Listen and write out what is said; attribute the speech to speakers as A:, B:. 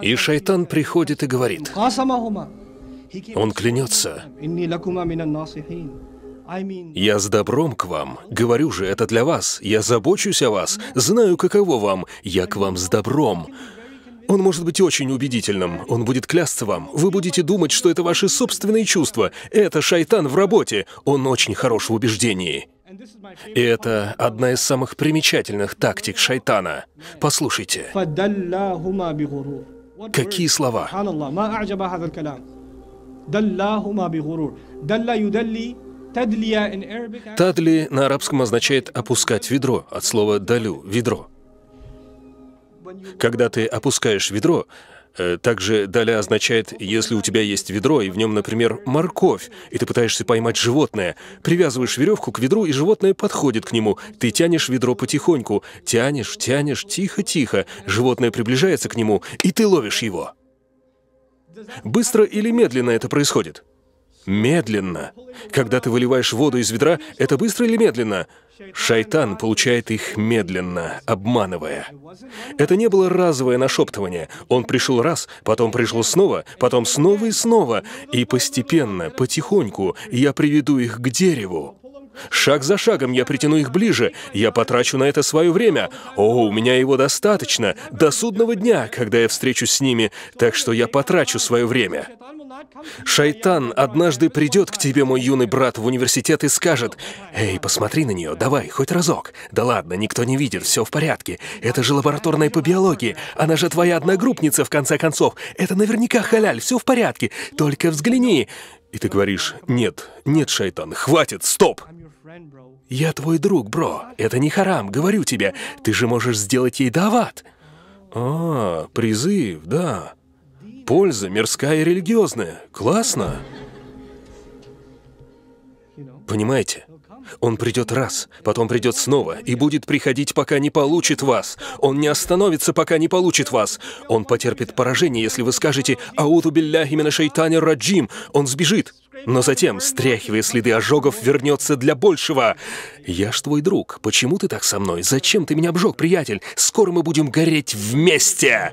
A: И шайтан приходит и говорит, он клянется, я с добром к вам, говорю же, это для вас, я забочусь о вас, знаю, каково вам, я к вам с добром. Он может быть очень убедительным, он будет клясться вам, вы будете думать, что это ваши собственные чувства, это шайтан в работе, он очень хорош в убеждении. И это одна из самых примечательных тактик шайтана. Послушайте.
B: Какие слова?
A: Тадли на арабском означает «опускать ведро» от слова «далю» — «ведро». Когда ты опускаешь ведро, Э, также далее означает, если у тебя есть ведро, и в нем, например, морковь, и ты пытаешься поймать животное, привязываешь веревку к ведру, и животное подходит к нему. Ты тянешь ведро потихоньку, тянешь, тянешь, тихо-тихо. Животное приближается к нему, и ты ловишь его. Быстро или медленно это происходит? Медленно. Когда ты выливаешь воду из ведра, это быстро или медленно? Шайтан получает их медленно, обманывая. Это не было разовое нашептывание. Он пришел раз, потом пришел снова, потом снова и снова. И постепенно, потихоньку, я приведу их к дереву. Шаг за шагом я притяну их ближе, я потрачу на это свое время. О, у меня его достаточно, до судного дня, когда я встречусь с ними, так что я потрачу свое время. Шайтан однажды придет к тебе, мой юный брат, в университет и скажет, «Эй, посмотри на нее, давай, хоть разок». «Да ладно, никто не видит, все в порядке. Это же лабораторная по биологии. Она же твоя одногруппница, в конце концов. Это наверняка халяль, все в порядке. Только взгляни». И ты говоришь, «Нет, нет, Шайтан, хватит, стоп!» «Я твой друг, бро. Это не харам, говорю тебе. Ты же можешь сделать ей дават». «А, призыв, да». Польза мирская и религиозная. Классно. Понимаете? Он придет раз, потом придет снова и будет приходить, пока не получит вас. Он не остановится, пока не получит вас. Он потерпит поражение, если вы скажете «Ауту билля именно шейтане раджим», он сбежит. Но затем, стряхивая следы ожогов, вернется для большего. «Я ж твой друг. Почему ты так со мной? Зачем ты меня обжег, приятель? Скоро мы будем гореть вместе!»